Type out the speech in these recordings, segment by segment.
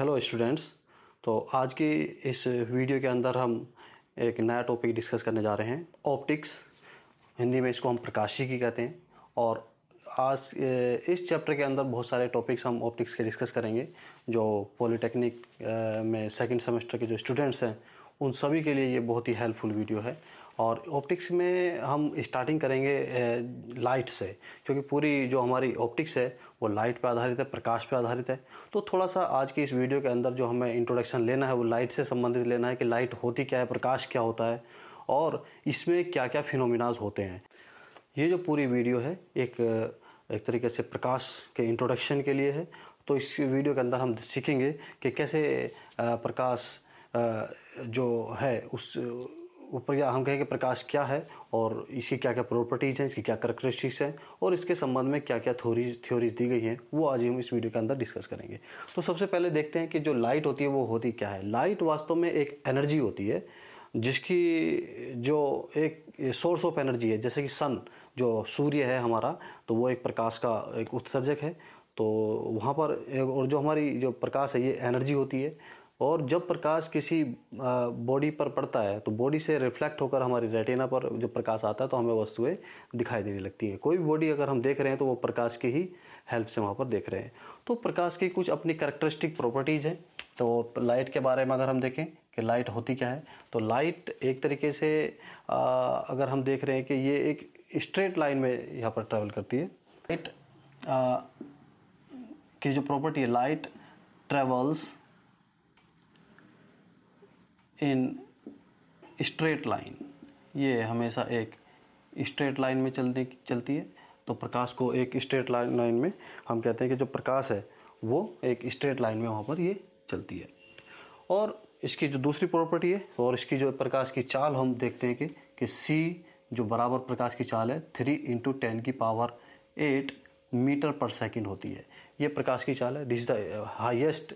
hello students तो आज की इस वीडियो के अंदर हम एक नया टॉपिक डिस्कस करने जा रहे हैं ऑप्टिक्स हिंदी में इसको हम प्रकाशी की कहते हैं और आज इस चैप्टर के अंदर बहुत सारे टॉपिक्स हम ऑप्टिक्स के डिस्कस करेंगे जो पॉलिटेक्निक में सेकंड सेमेस्टर के जो स्टूडेंट्स हैं उन सभी के लिए ये बहुत ही हेल्पफुल वीडियो है और ऑप्टिक्स में हम स्टार्टिंग करेंगे लाइट से क्योंकि पूरी जो हमारी ऑप्टिक्स है वो लाइट पर आधारित है प्रकाश पर आधारित है तो थोड़ा सा आज की इस वीडियो के अंदर जो हमें इंट्रोडक्शन लेना है वो लाइट से संबंधित लेना है कि लाइट होती क्या है प्रकाश क्या होता है और इसमें क्या क्या फिनोमिनाज होते हैं ये जो पूरी वीडियो है एक एक तरीके से प्रकाश के इंट्रोडक्शन के लिए है तो इस वीडियो के अंदर हम सीखेंगे कि कैसे प्रकाश जो है उस ऊपर हम कहें कि प्रकाश क्या है और इसकी क्या क्या प्रॉपर्टीज़ हैं इसकी क्या करेक्टरिस्टिक्स हैं और इसके संबंध में क्या क्या थ्योरीज थ्योरीज दी गई हैं वो आज हम इस वीडियो के अंदर डिस्कस करेंगे तो सबसे पहले देखते हैं कि जो लाइट होती है वो होती क्या है लाइट वास्तव में एक एनर्जी होती है जिसकी जो एक सोर्स ऑफ एनर्जी है जैसे कि सन जो सूर्य है हमारा तो वो एक प्रकाश का एक उत्सर्जक है तो वहाँ पर और जो हमारी जो प्रकाश है ये एनर्जी होती है और जब प्रकाश किसी बॉडी पर पड़ता है तो बॉडी से रिफ्लेक्ट होकर हमारी रेटिना पर जो प्रकाश आता है तो हमें वस्तुएं दिखाई देने लगती हैं कोई भी बॉडी अगर हम देख रहे हैं तो वो प्रकाश की ही हेल्प से वहाँ पर देख रहे हैं तो प्रकाश की कुछ अपनी करेक्टरिस्टिक प्रॉपर्टीज़ हैं तो लाइट के बारे में अगर हम देखें कि लाइट होती क्या है तो लाइट एक तरीके से आ, अगर हम देख रहे हैं कि ये एक स्ट्रेट लाइन में यहाँ पर ट्रैवल करती है लाइट की जो प्रॉपर्टी है light travels in straight line ये हमेशा एक स्ट्रेट लाइन में चलने की चलती है तो प्रकाश को एक स्ट्रेट लाइन लाइन में हम कहते हैं कि जो प्रकाश है वो एक स्ट्रेट लाइन में वहाँ पर ये चलती है और इसकी जो दूसरी प्रॉपर्टी है और इसकी जो प्रकाश की चाल हम देखते हैं कि कि सी जो बराबर प्रकाश की चाल है थ्री इंटू टेन की power eight metre per second होती है ये प्रकाश की चाल है दिस द हाईएस्ट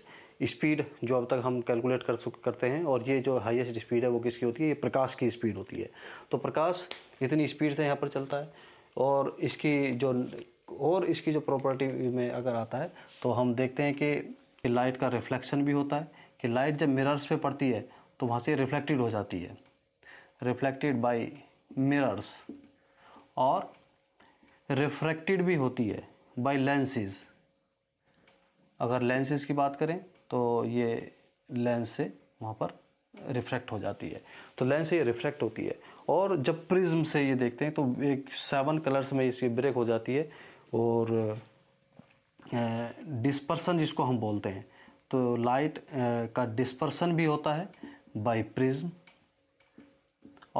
स्पीड जो अब तक हम कैलकुलेट कर करते हैं और ये जो हाईएस्ट स्पीड है वो किसकी होती है ये प्रकाश की स्पीड होती है तो प्रकाश इतनी स्पीड से यहाँ पर चलता है और इसकी जो और इसकी जो प्रॉपर्टी में अगर आता है तो हम देखते हैं कि लाइट का रिफ्लेक्शन भी होता है कि लाइट जब मिरर्स पे पड़ती है तो वहाँ से रिफ्लेक्टेड हो जाती है रिफ्लेक्टेड बाय मिरर्स और रिफ्रैक्टेड भी होती है बाय लेंसेज अगर लेंसेज की बात करें तो ये लेंस से वहाँ पर रिफ्रैक्ट हो जाती है तो लेंस से ये रिफ्रैक्ट होती है और जब प्रिज्म से ये देखते हैं तो एक सेवन कलर्स में इसकी ब्रेक हो जाती है और डिस्पर्सन जिसको हम बोलते हैं तो लाइट का डिस्पर्सन भी होता है बाय प्रिज्म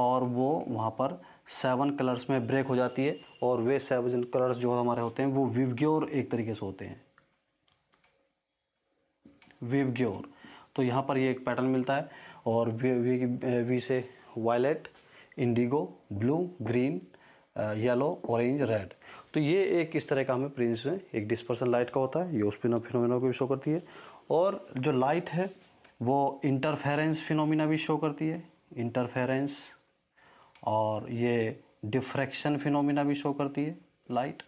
और वो वहाँ पर सेवन कलर्स में ब्रेक हो जाती है और वे सेवन कलर्स जो हमारे होते हैं वो विवग्योर एक तरीके से होते हैं वेव की ओर तो यहाँ पर ये एक पैटर्न मिलता है और वी वी से violet indigo blue green yellow orange red तो ये एक इस तरह का हमें प्रिंस में एक डिस्पर्सन लाइट का होता है ये उस फिनोमिना को भी शो करती है और जो लाइट है वो इंटरफेरेंस फिनोमिना भी शो करती है इंटरफेरेंस और ये डिफ्रैक्शन फिनोमिना भी शो करती है लाइट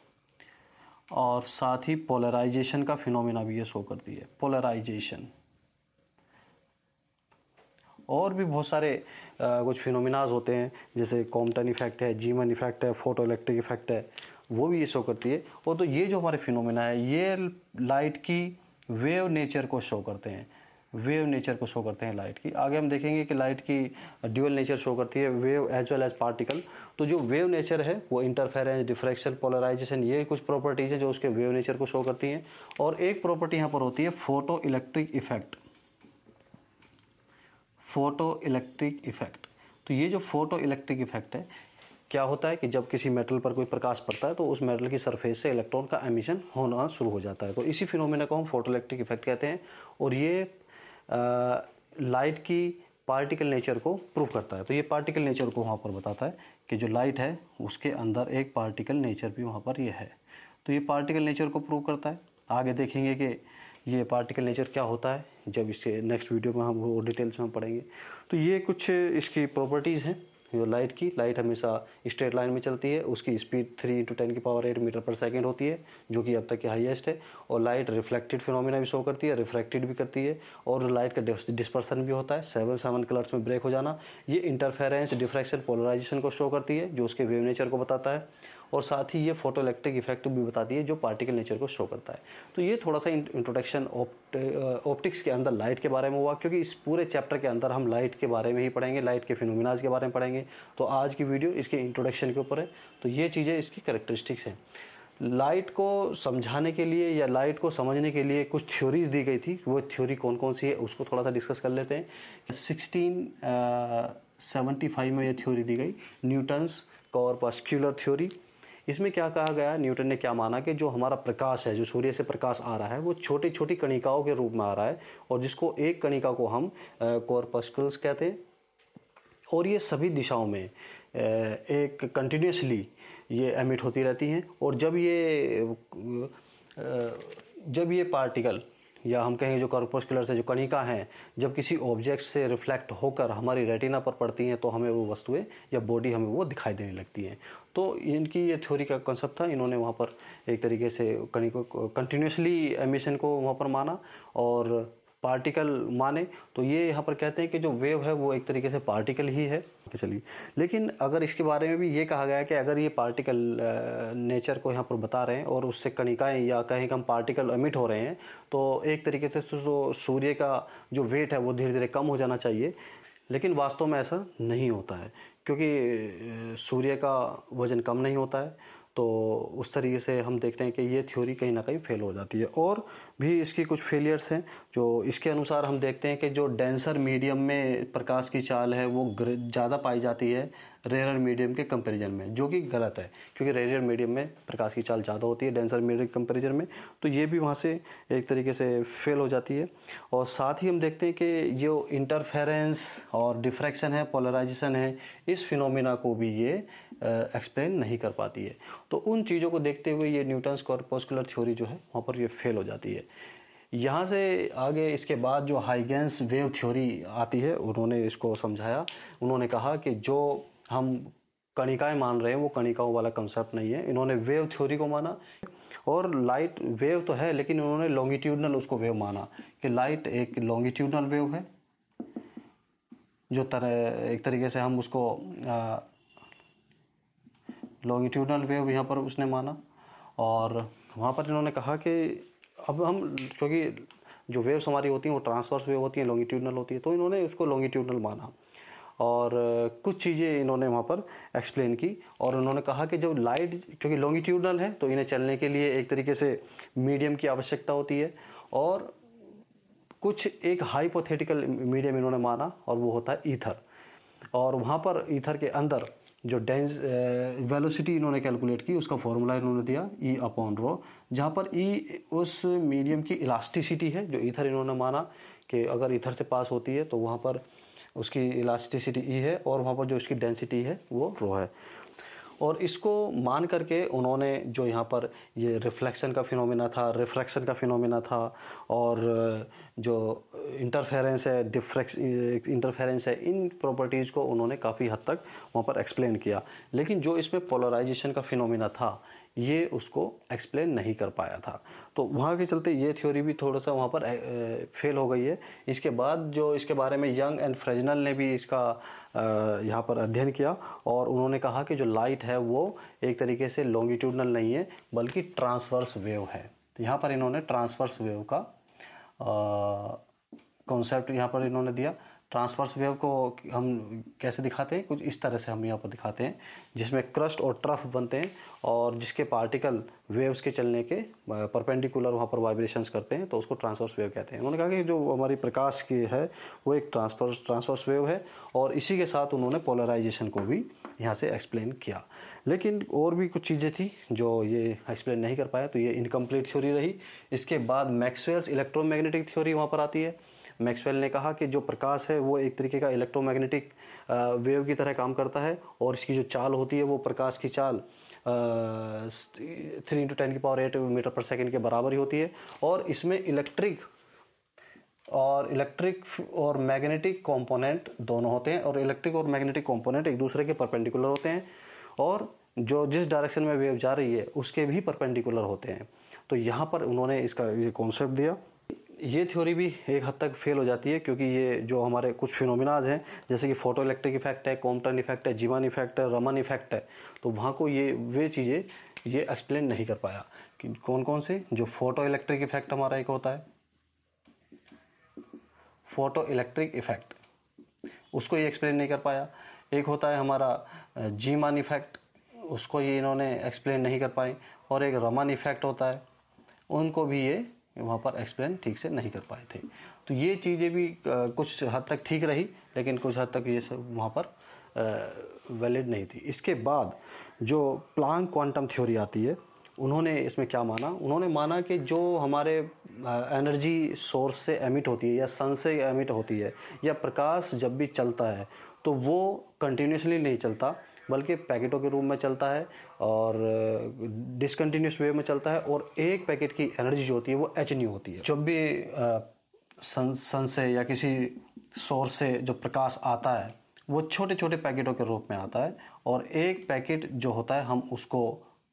और साथ ही पोलराइजेशन का फिनोमेना भी ये शो करती है पोलराइजेशन और भी बहुत सारे कुछ फिनोमिनाज होते हैं जैसे कॉम्पटन इफेक्ट है जीमन इफेक्ट है फोटो इलेक्ट्रिक इफेक्ट है वो भी ये शो करती है और तो ये जो हमारे फिनोमिना है ये लाइट की वेव नेचर को शो करते हैं वेव नेचर को शो करते हैं लाइट की आगे हम देखेंगे कि लाइट की ड्यूअल नेचर शो करती है wave as well as particle तो जो वेव नेचर है वो इंटरफेरेंस डिफ्रैक्शन पोलराइजेशन ये कुछ प्रॉपर्टीज़ है जो उसके वेव नेचर को शो करती हैं और एक प्रॉपर्टी यहाँ पर होती है photoelectric effect photoelectric effect तो ये जो फोटो इलेक्ट्रिक इफेक्ट है क्या होता है कि जब किसी मेटल पर कोई प्रकाश पड़ता है तो उस मेटल की सरफेस से इलेक्ट्रॉन का एमिशन होना शुरू हो जाता है तो इसी फिनोमेना को हम फोटो इलेक्ट्रिक इफेक्ट कहते हैं और ये लाइट की पार्टिकल नेचर को प्रूव करता है तो ये पार्टिकल नेचर को वहाँ पर बताता है कि जो लाइट है उसके अंदर एक पार्टिकल नेचर भी वहाँ पर ये है तो ये पार्टिकल नेचर को प्रूव करता है आगे देखेंगे कि ये पार्टिकल नेचर क्या होता है जब इसके नेक्स्ट वीडियो में हम वो डिटेल्स में पढ़ेंगे तो ये कुछ इसकी प्रॉपर्टीज़ हैं जो लाइट की लाइट हमेशा स्ट्रेट लाइन में चलती है उसकी स्पीड थ्री इंटू टेन की power eight metre per second होती है जो कि अब तक की हाइएस्ट है और लाइट रिफ्लेक्टेड फिनोमिना भी शो करती है रिफ्रैक्टेड भी करती है और लाइट का डिस्पर्सन भी होता है सेवन सेवन कलर्स में ब्रेक हो जाना ये इंटरफेरेंस डिफ्रैक्शन पोलराइजेशन को शो करती है जो उसके वेव नेचर को बताता है और साथ ही ये फोटो इलेक्ट्रिक इफेक्ट भी बताती है जो पार्टिकल नेचर को शो करता है तो ये थोड़ा सा इंट्रोडक्शन ऑप्टिक्स के अंदर लाइट के बारे में हुआ क्योंकि इस पूरे चैप्टर के अंदर हम लाइट के बारे में ही पढ़ेंगे लाइट के फिनोमिनाज के बारे में पढ़ेंगे तो आज की वीडियो इसके इंट्रोडक्शन के ऊपर है तो ये चीज़ें इसकी करेक्टरिस्टिक्स हैं लाइट को समझाने के लिए या लाइट को समझने के लिए कुछ थ्योरीज दी गई थी वो थ्योरी कौन कौन सी है उसको थोड़ा सा डिस्कस कर लेते हैं सिक्सटीन सेवेंटी फाइव में ये थ्योरी दी गई न्यूटन्स कॉर्पस्क्यूलर थ्योरी इसमें क्या कहा गया न्यूटन ने क्या माना कि जो हमारा प्रकाश है जो सूर्य से प्रकाश आ रहा है वो छोटी छोटी कणिकाओं के रूप में आ रहा है और जिसको एक कणिका को हम कॉर्पस्कल्स कहते हैं और ये सभी दिशाओं में एक कंटिन्यूसली ये एमिट होती रहती हैं और जब ये जब ये पार्टिकल या हम कहें जो corpusculars से जो कणिका हैं जब किसी ऑब्जेक्ट से रिफ्लेक्ट होकर हमारी रेटिना पर पड़ती हैं तो हमें वो वस्तुएं या बॉडी हमें वो दिखाई देने लगती हैं तो इनकी ये थ्योरी का कॉन्सेप्ट था इन्होंने वहाँ पर एक तरीके से कणी कंटिन्यूसली एमिशन को वहाँ पर माना और पार्टिकल माने तो ये यहाँ पर कहते हैं कि जो वेव है वो एक तरीके से पार्टिकल ही है चलिए लेकिन अगर इसके बारे में भी ये कहा गया है कि अगर ये पार्टिकल नेचर को यहाँ पर बता रहे हैं और उससे कणिकाएं या कहें कि हम पार्टिकल एमिट हो रहे हैं तो एक तरीके से जो सूर्य का जो वेट है वो धीरे धीरे कम हो जाना चाहिए लेकिन वास्तव में ऐसा नहीं होता है क्योंकि सूर्य का वज़न कम नहीं होता है तो उस तरीके से हम देखते हैं कि ये थ्योरी कहीं ना कहीं फेल हो जाती है और भी इसकी कुछ फेलियर्स हैं जो इसके अनुसार हम देखते हैं कि जो डेंसर मीडियम में प्रकाश की चाल है वो ज़्यादा पाई जाती है रेयर मीडियम के कंपैरिजन में जो कि गलत है क्योंकि रेयर मीडियम में प्रकाश की चाल ज़्यादा होती है डेंसर मीडियम के कंपेरिजन में तो ये भी वहाँ से एक तरीके से फेल हो जाती है और साथ ही हम देखते हैं कि जो इंटरफेरेंस और डिफ्रैक्शन है पोलराइजेशन है इस फिनोमिना को भी ये एक्सप्लेन नहीं कर पाती है तो उन चीज़ों को देखते हुए ये न्यूटन्स कॉर्पोस्कुलर थ्योरी जो है वहाँ पर ये फेल हो जाती है यहाँ से आगे इसके बाद जो हाइगेंस वेव थ्योरी आती है उन्होंने इसको समझाया उन्होंने कहा कि जो हम कणिकाएं मान रहे हैं वो कणिकाओं वाला कंसेप्ट नहीं है इन्होंने वेव थ्योरी को माना और लाइट वेव तो है लेकिन इन्होंने लॉन्गिट्यूडनल उसको वेव माना कि लाइट एक लॉन्गिट्यूडनल वेव है जो तरह एक तरीके से हम उसको लॉन्गिट्यूडनल वेव यहाँ पर उसने माना और वहाँ पर इन्होंने कहा कि अब हम क्योंकि जो वेव्स हमारी होती हैं वो ट्रांसवर्स वेव होती हैं लॉन्गिट्यूडनल होती है तो इन्होंने उसको लॉन्गिट्यूडनल माना और कुछ चीज़ें इन्होंने वहाँ पर एक्सप्लेन की और उन्होंने कहा कि जब लाइट क्योंकि लॉन्गिट्यूडनल है तो इन्हें चलने के लिए एक तरीके से मीडियम की आवश्यकता होती है और कुछ एक हाइपोथेटिकल मीडियम इन्होंने माना और वो होता है ईथर और वहाँ पर ईथर के अंदर जो डेंस वेलोसिटी इन्होंने कैलकुलेट की उसका फॉर्मूला इन्होंने दिया ई अपॉन रो जहाँ पर ई e उस मीडियम की इलास्टिसिटी है जो ईथर इन्होंने माना कि अगर ईथर से पास होती है तो वहाँ पर उसकी इलास्टिसिटी ई e है और वहाँ पर जो उसकी डेंसिटी है वो रो है और इसको मान करके उन्होंने जो यहाँ पर ये रिफ्लेक्शन का फिनोमेना था रिफ्रैक्शन का फिनोमेना था और जो इंटरफेरेंस है डिफ्रेक्स इंटरफेरेंस है इन प्रॉपर्टीज़ को उन्होंने काफ़ी हद तक वहाँ पर एक्सप्लेन किया लेकिन जो इसमें पोलराइजेशन का फिनोमेना था ये उसको एक्सप्लेन नहीं कर पाया था तो वहाँ के चलते ये थ्योरी भी थोड़ा सा वहाँ पर फेल हो गई है इसके बाद जो इसके बारे में यंग एंड फ्रेजनल ने भी इसका यहाँ पर अध्ययन किया और उन्होंने कहा कि जो लाइट है वो एक तरीके से लॉन्गिट्यूडनल नहीं है बल्कि ट्रांसवर्स वेव है तो यहाँ पर इन्होंने ट्रांसवर्स वेव का कॉन्सेप्ट यहाँ पर इन्होंने दिया ट्रांसवर्स वेव को हम कैसे दिखाते हैं कुछ इस तरह से हम यहाँ पर दिखाते हैं जिसमें क्रस्ट और ट्रफ बनते हैं और जिसके पार्टिकल वेव्स के चलने के परपेंडिकुलर वहाँ पर वाइब्रेशंस करते हैं तो उसको ट्रांसवर्स वेव कहते हैं उन्होंने कहा कि जो हमारी प्रकाश की है वो एक ट्रांसवर्स ट्रांसवर्स वेव है और इसी के साथ उन्होंने पोलराइजेशन को भी यहाँ से एक्सप्लेन किया लेकिन और भी कुछ चीज़ें थी जो ये एक्सप्लेन नहीं कर पाया तो ये इनकम्प्लीट थ्योरी रही इसके बाद मैक्सवेल्स इलेक्ट्रोमैग्नेटिक थ्योरी वहाँ पर आती है मैक्सवेल ने कहा कि जो प्रकाश है वो एक तरीके का इलेक्ट्रोमैग्नेटिक वेव की तरह काम करता है और इसकी जो चाल होती है वो प्रकाश की चाल थ्री इंटू टेन की power eight metre per second के बराबर ही होती है और इसमें इलेक्ट्रिक और इलेक्ट्रिक और मैग्नेटिक कंपोनेंट दोनों होते हैं और इलेक्ट्रिक और मैग्नेटिक कंपोनेंट एक दूसरे के परपेंडिकुलर होते हैं और जो जिस डायरेक्शन में वेव जा रही है उसके भी परपेंडिकुलर होते हैं तो यहाँ पर उन्होंने इसका ये कॉन्सेप्ट दिया ये थ्योरी भी एक हद तक फेल हो जाती है क्योंकि ये जो हमारे कुछ फिनोमिनाज हैं जैसे कि फोटो इलेक्ट्रिक इफेक्ट है कॉम्पटन इफेक्ट है जीवन इफेक्ट है रमन इफेक्ट है तो वहाँ को ये वे चीज़ें ये एक्सप्लेन नहीं कर पाया कि कौन कौन से जो फोटो इलेक्ट्रिक इफेक्ट हमारा एक होता है फोटो इलेक्ट्रिक इफेक्ट उसको ये एक्सप्लेन नहीं कर पाया एक होता है हमारा जीमान इफेक्ट उसको ये इन्होंने एक्सप्लेन नहीं कर पाए और एक रमन इफेक्ट होता है उनको भी ये वहाँ पर एक्सप्लेन ठीक से नहीं कर पाए थे तो ये चीज़ें भी कुछ हद तक ठीक रही लेकिन कुछ हद तक ये सब वहाँ पर वैलिड नहीं थी इसके बाद जो प्लान क्वांटम थ्योरी आती है उन्होंने इसमें क्या माना उन्होंने माना कि जो हमारे एनर्जी सोर्स से एमिट होती है या सन से एमिट होती है या प्रकाश जब भी चलता है तो वो कंटिन्यूसली नहीं चलता बल्कि पैकेटों के रूप में चलता है और डिसकन्टीन्यूस वे में चलता है और एक पैकेट की एनर्जी जो होती है वो एच होती है जब भी सन सन से या किसी सोर्स से जो प्रकाश आता है वो छोटे छोटे पैकेटों के रूप में आता है और एक पैकेट जो होता है हम उसको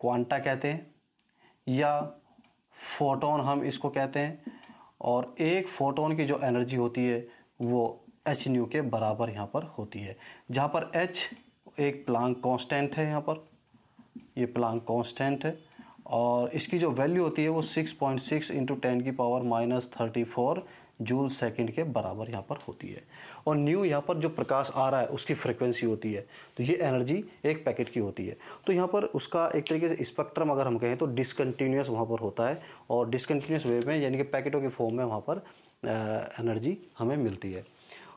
क्वांटा कहते हैं या फोटोन हम इसको कहते हैं और एक फोटोन की जो एनर्जी होती है वो एच न्यू के बराबर यहाँ पर होती है जहाँ पर एच एक प्लांग कांस्टेंट है यहाँ पर ये प्लांग कांस्टेंट है और इसकी जो वैल्यू होती है वो 6.6 पॉइंट सिक्स इंटू टेन की power minus thirty four joule second के बराबर यहाँ पर होती है और न्यू यहाँ पर जो प्रकाश आ रहा है उसकी फ्रिक्वेंसी होती है तो ये एनर्जी एक पैकेट की होती है तो यहाँ पर उसका एक तरीके से स्पेक्ट्रम अगर हम कहें तो डिसकन्टीन्यूस वहाँ पर होता है और डिसकन्टीन्यूस वे में यानी कि पैकेटों के फॉर्म में वहाँ पर एनर्जी हमें मिलती है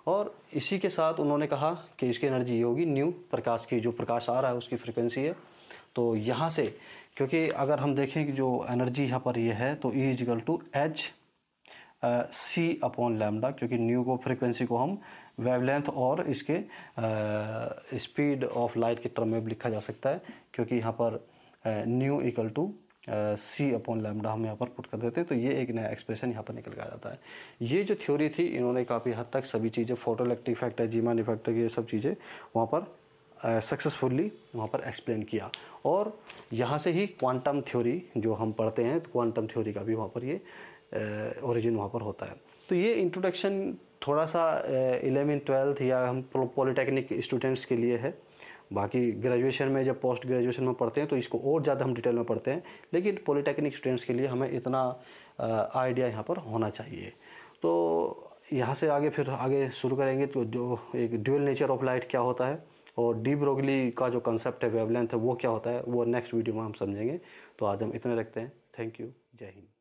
और इसी के साथ उन्होंने कहा कि इसकी एनर्जी ये होगी न्यू प्रकाश की जो प्रकाश आ रहा है उसकी फ्रिक्वेंसी है तो यहाँ से क्योंकि अगर हम देखें कि जो एनर्जी यहाँ पर ये है तो E equal to H C upon lambda क्योंकि न्यू को फ्रिक्वेंसी को हम वेवलेंथ और इसके स्पीड ऑफ लाइट के टर्म में भी लिखा जा सकता है क्योंकि यहाँ पर nu equal to C upon lambda हम यहाँ पर पुट कर देते हैं तो ये एक नया एक्सप्रेशन यहाँ पर निकल के आ जाता है ये जो थ्योरी थी इन्होंने काफ़ी हद तक सभी चीज़ें फोटो इफेक्ट है जीमान इफेक्ट तक ये सब चीज़ें वहाँ पर सक्सेसफुली वहाँ पर एक्सप्लेन किया और यहाँ से ही क्वांटम थ्योरी जो हम पढ़ते हैं क्वांटम थ्योरी का भी वहाँ पर ये ओरिजिन वहाँ पर होता है तो ये इंट्रोडक्शन थोड़ा सा इलेवन ट्वेल्थ या हम पॉलिटेक्निक स्टूडेंट्स के लिए है बाकी ग्रेजुएशन में जब पोस्ट ग्रेजुएशन में पढ़ते हैं तो इसको और ज़्यादा हम डिटेल में पढ़ते हैं लेकिन पॉलिटेक्निक स्टूडेंट्स के लिए हमें इतना आइडिया यहाँ पर होना चाहिए तो यहाँ से आगे फिर आगे शुरू करेंगे तो जो एक ड्यूअल नेचर ऑफ लाइट क्या होता है और डी ब्रोगली का जो कंसेप्ट है वेवलेंथ है वो क्या होता है वो नेक्स्ट वीडियो में हम समझेंगे तो आज हम इतने रखते हैं थैंक यू जय हिंद